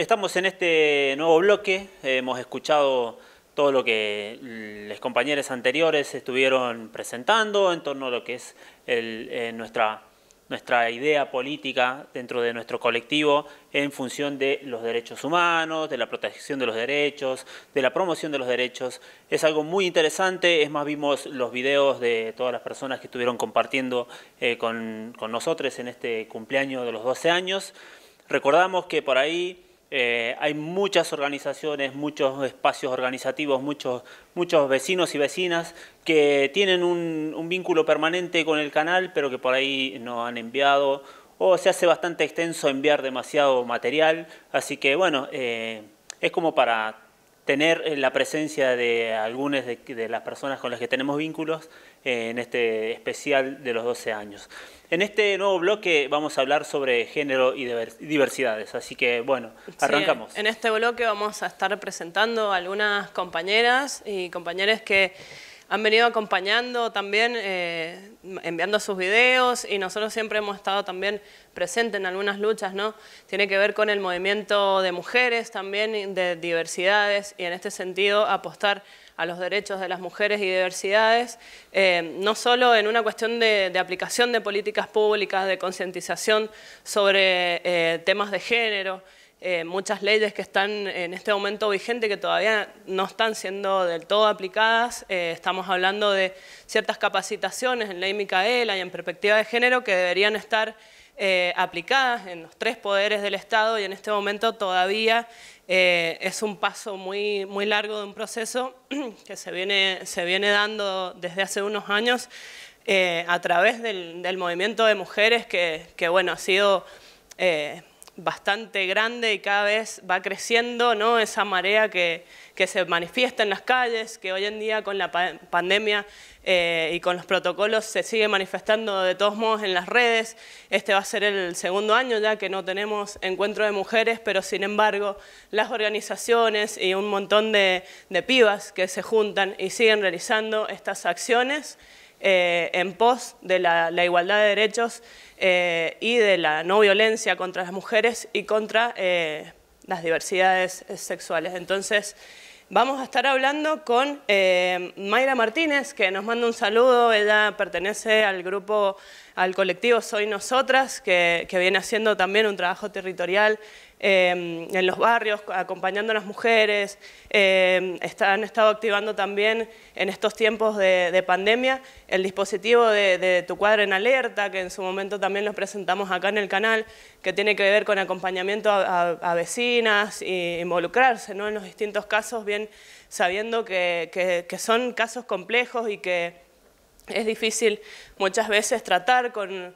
Estamos en este nuevo bloque, hemos escuchado todo lo que los compañeros anteriores estuvieron presentando en torno a lo que es eh, nuestra, nuestra idea política dentro de nuestro colectivo en función de los derechos humanos, de la protección de los derechos, de la promoción de los derechos. Es algo muy interesante, es más, vimos los videos de todas las personas que estuvieron compartiendo eh, con, con nosotros en este cumpleaños de los 12 años. Recordamos que por ahí eh, hay muchas organizaciones, muchos espacios organizativos, muchos, muchos vecinos y vecinas que tienen un, vínculo permanente con el canal, pero que por ahí no han enviado, o se hace bastante extenso enviar demasiado material. Así que bueno, eh, es como para tener eh, la presencia de algunas de las personas con las que tenemos vínculos en este especial de los 12 años. En este nuevo bloque vamos a hablar sobre género y diversidades, así que bueno, arrancamos. en este bloque vamos a estar presentando algunas compañeras y compañeros que han venido acompañando también, eh, enviando sus videos y nosotros siempre hemos estado también presentes en algunas luchas, ¿no? Tiene que ver con el movimiento de mujeres también, de diversidades y en este sentido apostar a los derechos de las mujeres y diversidades, eh, no solo en una cuestión de, aplicación de políticas públicas, de concientización sobre eh, temas de género, eh, muchas leyes que están en este momento vigente que todavía no están siendo del todo aplicadas. estamos hablando de ciertas capacitaciones en ley Micaela y en perspectiva de género que deberían estar eh, aplicadas en los tres poderes del Estado y en este momento todavía eh, es un paso muy, muy largo de un proceso que se viene, se viene dando desde hace unos años eh, a través del, movimiento de mujeres que, bueno, ha sido bastante grande y cada vez va creciendo ¿no? esa marea que, se manifiesta en las calles, que hoy en día con la pandemia eh, y con los protocolos se sigue manifestando de todos modos en las redes. Este va a ser el segundo año ya que no tenemos encuentro de mujeres, pero sin embargo las organizaciones y un montón de, de pibas que se juntan y siguen realizando estas acciones eh, en pos de la, igualdad de derechos eh, y de la no violencia contra las mujeres y contra eh, las diversidades sexuales. Entonces, vamos a estar hablando con Mayra Martínez, que nos manda un saludo, ella pertenece al grupo, al colectivo Soy Nosotras, que viene haciendo también un trabajo territorial Em, en los barrios, acompañando a las mujeres, em, han estado activando también en estos tiempos de, pandemia el dispositivo de, Tu Cuadra en Alerta, que en su momento también lo presentamos acá en el canal, que tiene que ver con acompañamiento a, vecinas e involucrarse en los distintos casos, bien sabiendo que son casos complejos y que es difícil muchas veces tratar con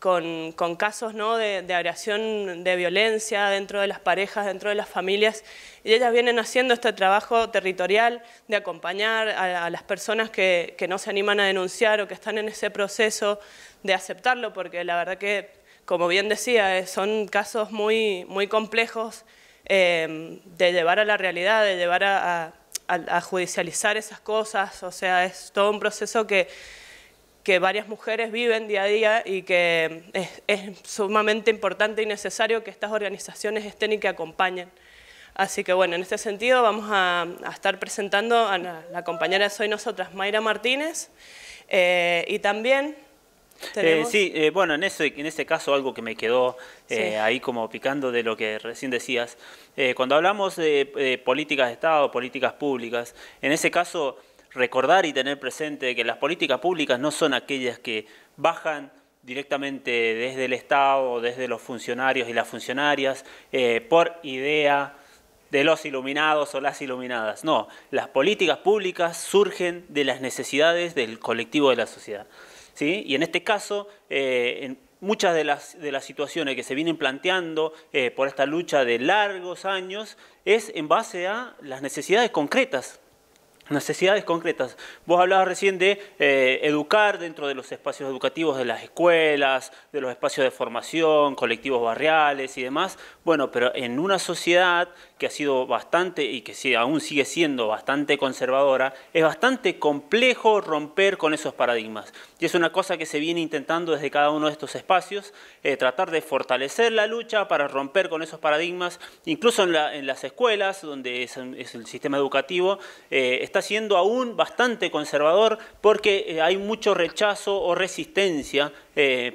con, casos de, agresión, de violencia dentro de las parejas, dentro de las familias, y ellas vienen haciendo este trabajo territorial de acompañar a, las personas que, no se animan a denunciar o que están en ese proceso de aceptarlo, porque la verdad que, como bien decía, eh, son casos muy, muy complejos eh, de llevar a la realidad, de llevar a, judicializar esas cosas, o sea, es todo un proceso que, que varias mujeres viven día a día y que es, sumamente importante y necesario que estas organizaciones estén y que acompañen. Así que bueno, en este sentido vamos a, estar presentando a la, compañera de Soy Nosotras, Mayra Martínez, eh, y también... Eh, sí, eh, bueno, en ese, en ese caso algo que me quedó ahí como picando de lo que recién decías, cuando hablamos de políticas de Estado, políticas públicas, en ese caso recordar y tener presente que las políticas públicas no son aquellas que bajan directamente desde el Estado, desde los funcionarios y las funcionarias, eh, por idea de los iluminados o las iluminadas. No, las políticas públicas surgen de las necesidades del colectivo de la sociedad. ¿sí? Y en este caso, eh, en muchas de las, de las, situaciones que se vienen planteando eh, por esta lucha de largos años es en base a las necesidades concretas Necesidades concretas. Vos hablabas recién de eh, educar dentro de los espacios educativos de las escuelas, de los espacios de formación, colectivos barriales y demás. Bueno, pero en una sociedad que ha sido bastante y que aún sigue siendo bastante conservadora, es bastante complejo romper con esos paradigmas. Y es una cosa que se viene intentando desde cada uno de estos espacios, eh, tratar de fortalecer la lucha para romper con esos paradigmas, incluso en, la, las escuelas, donde es, el sistema educativo, eh, está siendo aún bastante conservador porque eh, hay mucho rechazo o resistencia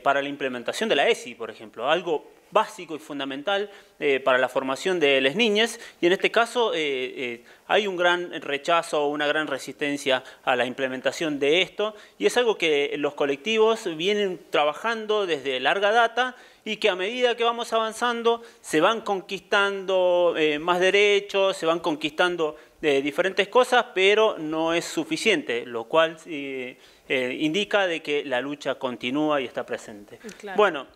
para la implementación de la ESI, por ejemplo, algo básico y fundamental eh, para la formación de las niñas y en este caso eh, eh, hay un gran rechazo o una gran resistencia a la implementación de esto y es algo que los colectivos vienen trabajando desde larga data y que a medida que vamos avanzando se van conquistando más derechos, se van conquistando diferentes cosas, pero no es suficiente, lo cual indica de que la lucha continúa y está presente. Bueno,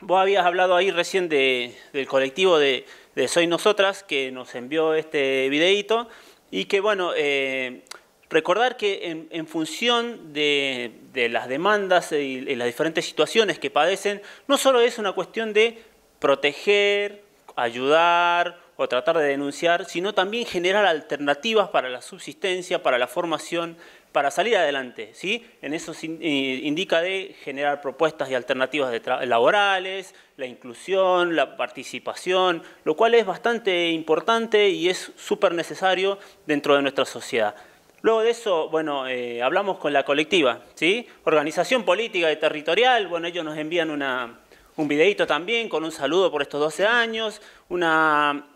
Vos habías hablado ahí recién de, del colectivo de, Soy Nosotras, que nos envió este videíto, y que bueno, eh, recordar que en, función de, las demandas y, y las diferentes situaciones que padecen, no solo es una cuestión de proteger, ayudar o tratar de denunciar, sino también generar alternativas para la subsistencia, para la formación para salir adelante. ¿sí? En eso eh, indica de generar propuestas y alternativas laborales, la inclusión, la participación, lo cual es bastante importante y es súper necesario dentro de nuestra sociedad. Luego de eso, bueno, eh, hablamos con la colectiva, ¿sí? Organización política y territorial, bueno, ellos nos envían un videito también con un saludo por estos 12 años, una,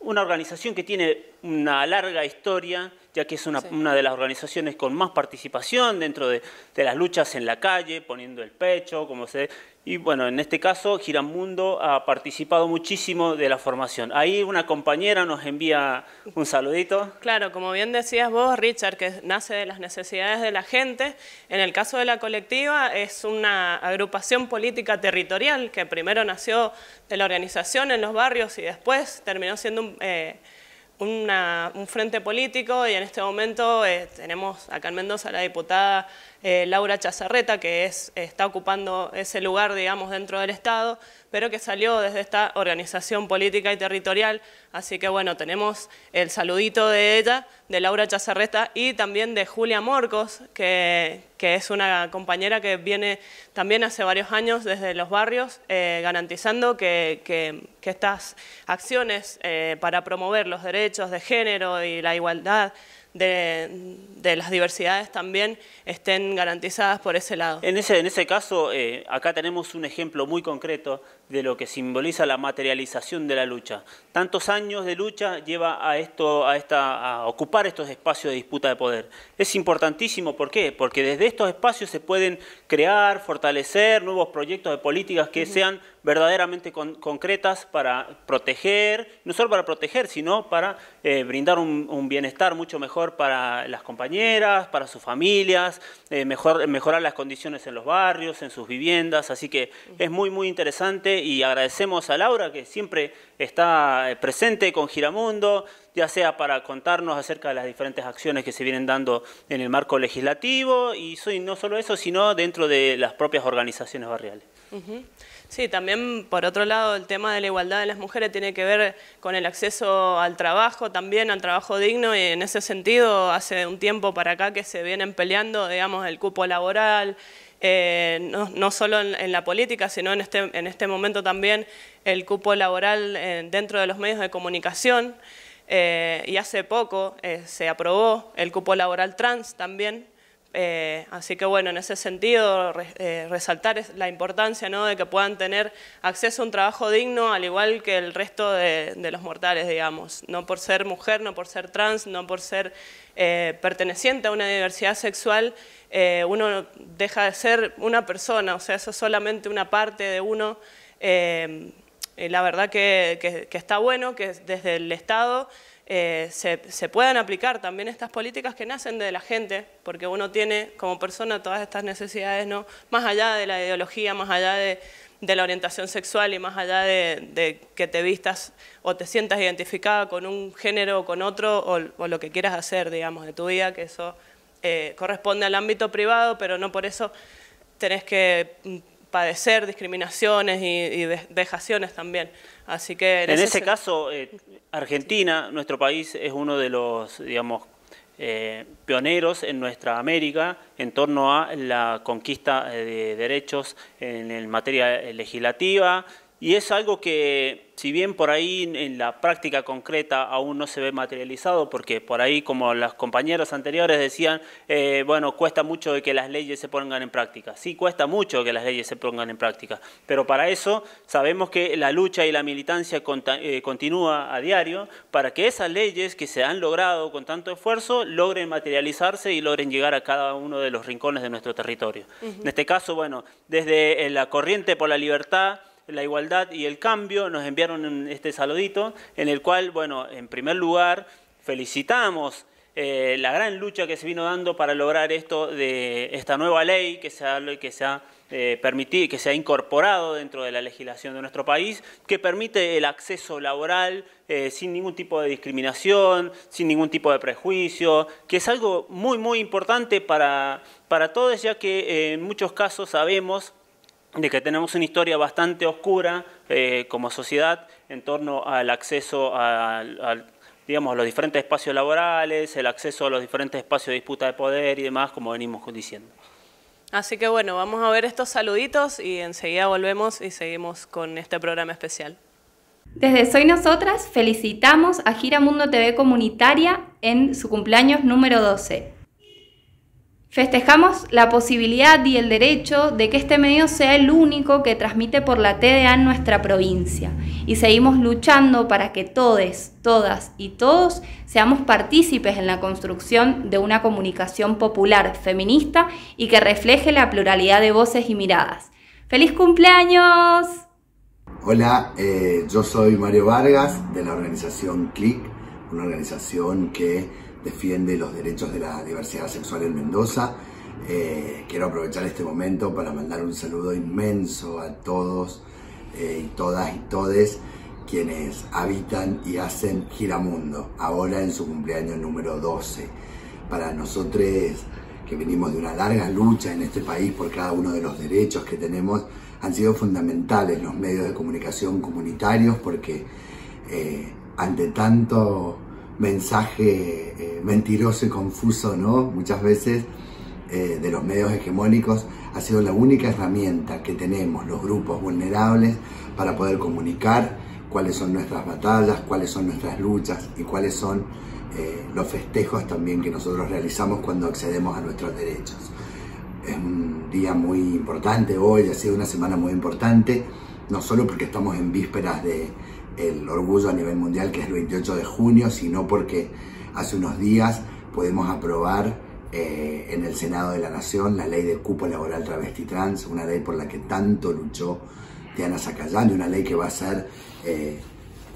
una organización que tiene una larga historia, ya que es una, de las organizaciones con más participación dentro de, las luchas en la calle, poniendo el pecho, como se... Y bueno, en este caso Giramundo ha participado muchísimo de la formación. Ahí una compañera nos envía un saludito. Claro, como bien decías vos, Richard, que nace de las necesidades de la gente, en el caso de la colectiva es una agrupación política territorial que primero nació de la organización en los barrios y después terminó siendo un... Eh, un frente político y en este momento eh, tenemos acá en Mendoza la diputada eh, Laura Chazarreta, que está ocupando ese lugar, digamos, dentro del Estado, pero que salió desde esta organización política y territorial. Así que, bueno, tenemos el saludito de ella, de Laura Chazarreta, y también de Julia Morcos, que, es una compañera que viene también hace varios años desde los barrios, eh, garantizando que, estas acciones eh, para promover los derechos de género y la igualdad de, las diversidades también estén garantizadas por ese lado. En ese, en ese caso, eh, acá tenemos un ejemplo muy concreto de lo que simboliza la materialización de la lucha. Tantos años de lucha lleva a, esto, a, esta, ocupar estos espacios de disputa de poder. Es importantísimo, ¿por qué? Porque desde estos espacios se pueden crear, fortalecer nuevos proyectos de políticas que sean verdaderamente concretas para proteger, no solo para proteger, sino para eh, brindar un, bienestar mucho mejor para las compañeras, para sus familias, eh, mejorar las condiciones en los barrios, en sus viviendas. Así que es muy, muy interesante y agradecemos a Laura que siempre está eh, presente con Giramundo, ya sea para contarnos acerca de las diferentes acciones que se vienen dando en el marco legislativo y soy, no solo eso, sino dentro de las propias organizaciones barriales. Sí, también por otro lado el tema de la igualdad de las mujeres tiene que ver con el acceso al trabajo, también al trabajo digno y en ese sentido hace un tiempo para acá que se vienen peleando, digamos, el cupo laboral eh, no, solo en, la política, sino en este, en este momento también el cupo laboral eh, dentro de los medios de comunicación. Eh, y hace poco se aprobó el cupo laboral trans también, eh, así que bueno, en ese sentido, eh, resaltar la importancia de que puedan tener acceso a un trabajo digno, al igual que el resto de, los mortales, digamos. No por ser mujer, no por ser trans, no por ser eh, perteneciente a una diversidad sexual, uno deja de ser una persona, o sea, eso es solamente una parte de uno. la verdad que, que está bueno que desde el Estado eh, se, puedan aplicar también estas políticas que nacen de la gente, porque uno tiene como persona todas estas necesidades, ¿no? más allá de la ideología, más allá de, la orientación sexual y más allá de, que te vistas o te sientas identificada con un género o con otro o, lo que quieras hacer, digamos, de tu vida, que eso eh, corresponde al ámbito privado, pero no por eso tenés que mm, padecer discriminaciones y, y dejaciones también. Así que en, ese, caso, eh, Argentina, nuestro país, es uno de los, digamos, eh, pioneros en nuestra América en torno a la conquista eh, de derechos en materia legislativa, y es algo que, si bien por ahí en la práctica concreta aún no se ve materializado, porque por ahí, como las compañeras anteriores decían, eh, bueno, cuesta mucho que las leyes se pongan en práctica. Sí, cuesta mucho que las leyes se pongan en práctica, pero para eso sabemos que la lucha y la militancia eh, continúa a diario para que esas leyes que se han logrado con tanto esfuerzo logren materializarse y logren llegar a cada uno de los rincones de nuestro territorio. En este caso, bueno, desde eh, la corriente por la libertad, la igualdad y el cambio nos enviaron este saludito en el cual, bueno, en primer lugar, felicitamos eh, la gran lucha que se vino dando para lograr esto de esta nueva ley que se ha, que se ha, eh, permitido, que se ha incorporado dentro de la legislación de nuestro país, que permite el acceso laboral eh, sin ningún tipo de discriminación, sin ningún tipo de prejuicio, que es algo muy, muy importante para, para todos, ya que en muchos casos sabemos de que tenemos una historia bastante oscura eh, como sociedad en torno al acceso a, digamos, a los diferentes espacios laborales, el acceso a los diferentes espacios de disputa de poder y demás, como venimos diciendo. Así que bueno, vamos a ver estos saluditos y enseguida volvemos y seguimos con este programa especial. Desde Soy Nosotras felicitamos a Gira Mundo TV Comunitaria en su cumpleaños número 12. Festejamos la posibilidad y el derecho de que este medio sea el único que transmite por la TDA en nuestra provincia y seguimos luchando para que todos, todas y todos seamos partícipes en la construcción de una comunicación popular, feminista y que refleje la pluralidad de voces y miradas. ¡Feliz cumpleaños! Hola, eh, yo soy Mario Vargas de la organización CLIC, una organización que defiende los derechos de la diversidad sexual en Mendoza. Eh, quiero aprovechar este momento para mandar un saludo inmenso a todos eh, y todas y todes quienes habitan y hacen Giramundo, ahora en su cumpleaños número 12. Para nosotros que venimos de una larga lucha en este país por cada uno de los derechos que tenemos, han sido fundamentales los medios de comunicación comunitarios porque eh, ante tanto mensaje eh, mentiroso y confuso, ¿no? Muchas veces eh, de los medios hegemónicos ha sido la única herramienta que tenemos los grupos vulnerables para poder comunicar cuáles son nuestras batallas, cuáles son nuestras luchas y cuáles son eh, los festejos también que nosotros realizamos cuando accedemos a nuestros derechos. Es un día muy importante hoy, ha sido una semana muy importante, no solo porque estamos en vísperas de, el orgullo a nivel mundial, que es el 28 de junio, sino porque hace unos días podemos aprobar eh, en el Senado de la Nación la ley de cupo laboral travesti trans, una ley por la que tanto luchó Diana Zacayán y una ley que va a ser eh,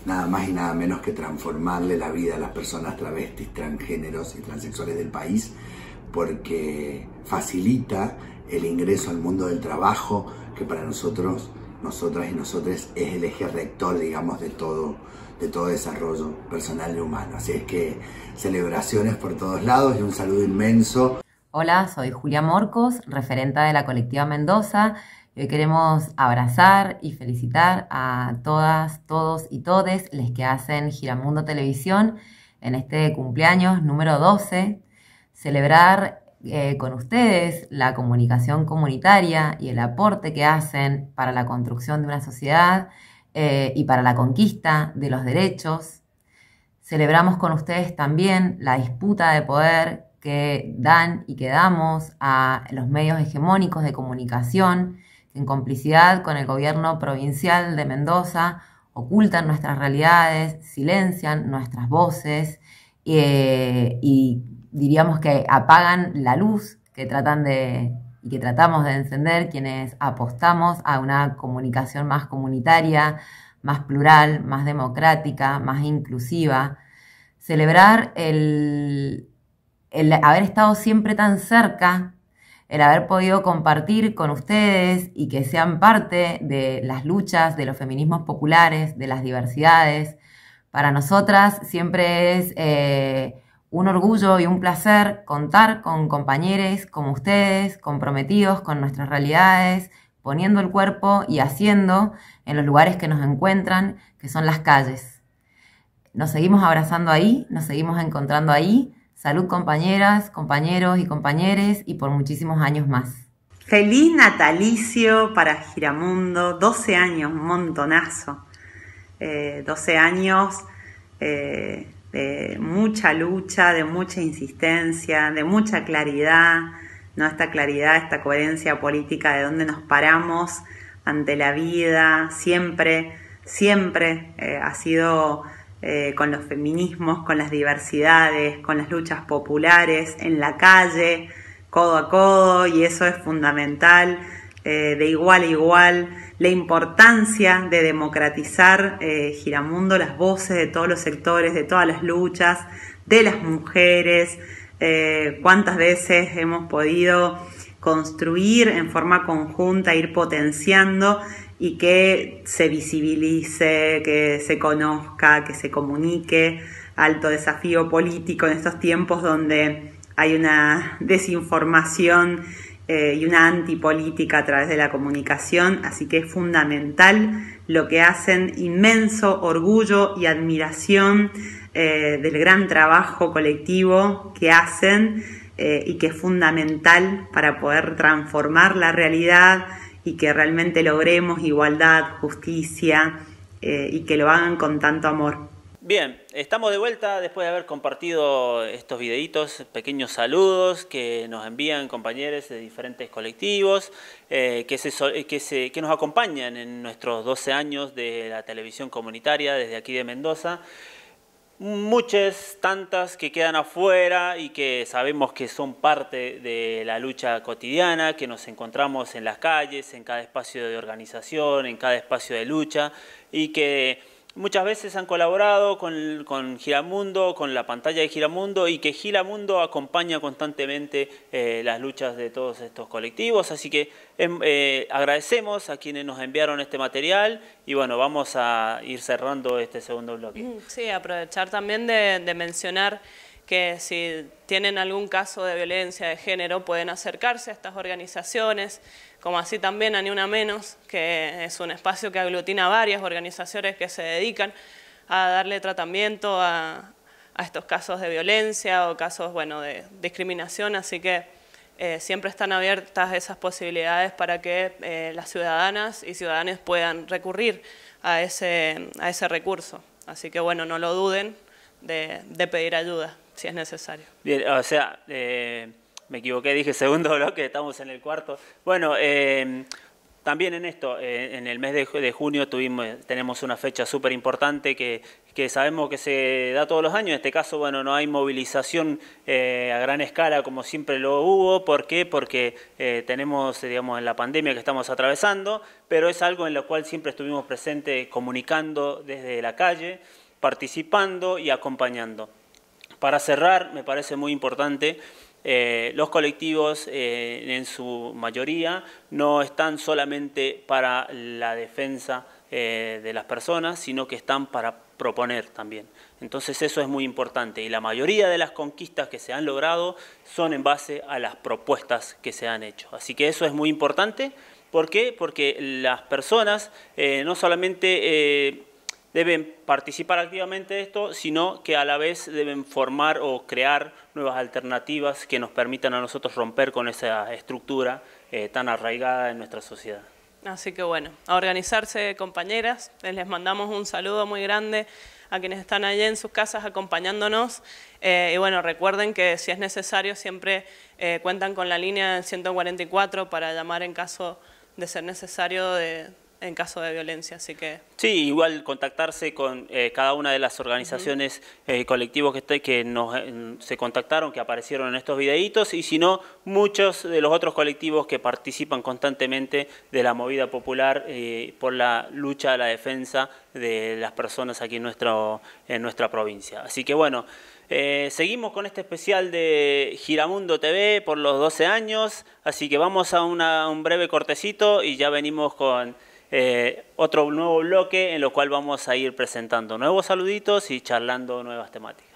nada más y nada menos que transformarle la vida a las personas travestis, transgéneros y transexuales del país, porque facilita el ingreso al mundo del trabajo, que para nosotros nosotras y nosotros es el eje rector, digamos, de todo, de todo desarrollo personal y humano. Así es que celebraciones por todos lados y un saludo inmenso. Hola, soy Julia Morcos, referenta de la colectiva Mendoza. Y hoy queremos abrazar y felicitar a todas, todos y todes les que hacen Giramundo Televisión en este cumpleaños número 12. Celebrar eh, con ustedes, la comunicación comunitaria y el aporte que hacen para la construcción de una sociedad eh, y para la conquista de los derechos. Celebramos con ustedes también la disputa de poder que dan y que damos a los medios hegemónicos de comunicación, en complicidad con el gobierno provincial de Mendoza ocultan nuestras realidades, silencian nuestras voces eh, y diríamos que apagan la luz que tratan de y que tratamos de encender quienes apostamos a una comunicación más comunitaria, más plural, más democrática, más inclusiva. Celebrar el, haber estado siempre tan cerca, el haber podido compartir con ustedes y que sean parte de las luchas, de los feminismos populares, de las diversidades. Para nosotras siempre es... Eh, un orgullo y un placer contar con compañeros como ustedes, comprometidos con nuestras realidades, poniendo el cuerpo y haciendo en los lugares que nos encuentran, que son las calles. Nos seguimos abrazando ahí, nos seguimos encontrando ahí. Salud compañeras, compañeros y compañeres y por muchísimos años más. Feliz natalicio para Giramundo, 12 años, montonazo. 12 eh, años. Eh, mucha lucha, de mucha insistencia, de mucha claridad, ¿no? Esta claridad, esta coherencia política de dónde nos paramos ante la vida, siempre, siempre eh, ha sido eh, con los feminismos, con las diversidades, con las luchas populares, en la calle, codo a codo, y eso es fundamental eh, de igual a igual, la importancia de democratizar eh, Giramundo las voces de todos los sectores, de todas las luchas, de las mujeres, eh, cuántas veces hemos podido construir en forma conjunta, ir potenciando y que se visibilice, que se conozca, que se comunique. Alto desafío político en estos tiempos donde hay una desinformación eh, y una antipolítica a través de la comunicación, así que es fundamental lo que hacen, inmenso orgullo y admiración eh, del gran trabajo colectivo que hacen eh, y que es fundamental para poder transformar la realidad y que realmente logremos igualdad, justicia y que lo hagan con tanto amor. Bien, estamos de vuelta después de haber compartido estos videitos, pequeños saludos que nos envían compañeros de diferentes colectivos eh, que, se, que, se, que nos acompañan en nuestros 12 años de la televisión comunitaria desde aquí de Mendoza. Muchas, tantas que quedan afuera y que sabemos que son parte de la lucha cotidiana, que nos encontramos en las calles, en cada espacio de organización, en cada espacio de lucha y que muchas veces han colaborado con, con, Giramundo, con la pantalla de Giramundo y que Mundo acompaña constantemente eh, las luchas de todos estos colectivos. Así que em, eh, agradecemos a quienes nos enviaron este material y bueno, vamos a ir cerrando este segundo bloque. Mm, sí, aprovechar también de, de mencionar que si tienen algún caso de violencia de género pueden acercarse a estas organizaciones, como así también a Ni Una Menos, que es un espacio que aglutina varias organizaciones que se dedican a darle tratamiento a, estos casos de violencia o casos bueno, de discriminación, así que eh, siempre están abiertas esas posibilidades para que eh, las ciudadanas y ciudadanos puedan recurrir a ese, a ese recurso. Así que bueno, no lo duden de, pedir ayuda si es necesario. Bien, o sea, eh, me equivoqué, dije segundo bloque, estamos en el cuarto. Bueno, eh, también en esto, eh, en el mes de, junio tuvimos, eh, tenemos una fecha súper importante que, sabemos que se da todos los años. En este caso, bueno, no hay movilización a gran escala como siempre lo hubo. ¿Por qué? Porque tenemos, digamos, la pandemia que estamos atravesando, pero es algo en lo cual siempre estuvimos presentes comunicando desde la calle, participando y acompañando. Para cerrar, me parece muy importante eh, los colectivos eh, en su mayoría no están solamente para la defensa eh, de las personas, sino que están para proponer también. Entonces eso es muy importante y la mayoría de las conquistas que se han logrado son en base a las propuestas que se han hecho. Así que eso es muy importante. ¿Por qué? Porque las personas no solamente deben participar activamente de esto, sino que a la vez deben formar o crear nuevas alternativas que nos permitan a nosotros romper con esa estructura eh, tan arraigada en nuestra sociedad. Así que bueno, a organizarse compañeras, eh, les mandamos un saludo muy grande a quienes están allí en sus casas acompañándonos eh, y bueno, recuerden que si es necesario siempre cuentan con la línea 144 para llamar en caso de ser necesario de, en caso de violencia, así que... Sí, igual contactarse con eh, cada una de las organizaciones eh, colectivos que, que nos, eh, se contactaron, que aparecieron en estos videitos, y si no, muchos de los otros colectivos que participan constantemente de la movida popular por la lucha, la defensa de las personas aquí en, nuestro, en nuestra provincia. Así que bueno, seguimos con este especial de Giramundo TV por los 12 años, así que vamos a un breve cortecito y ya venimos con... Eh, otro nuevo bloque en lo cual vamos a ir presentando nuevos saluditos y charlando nuevas temáticas.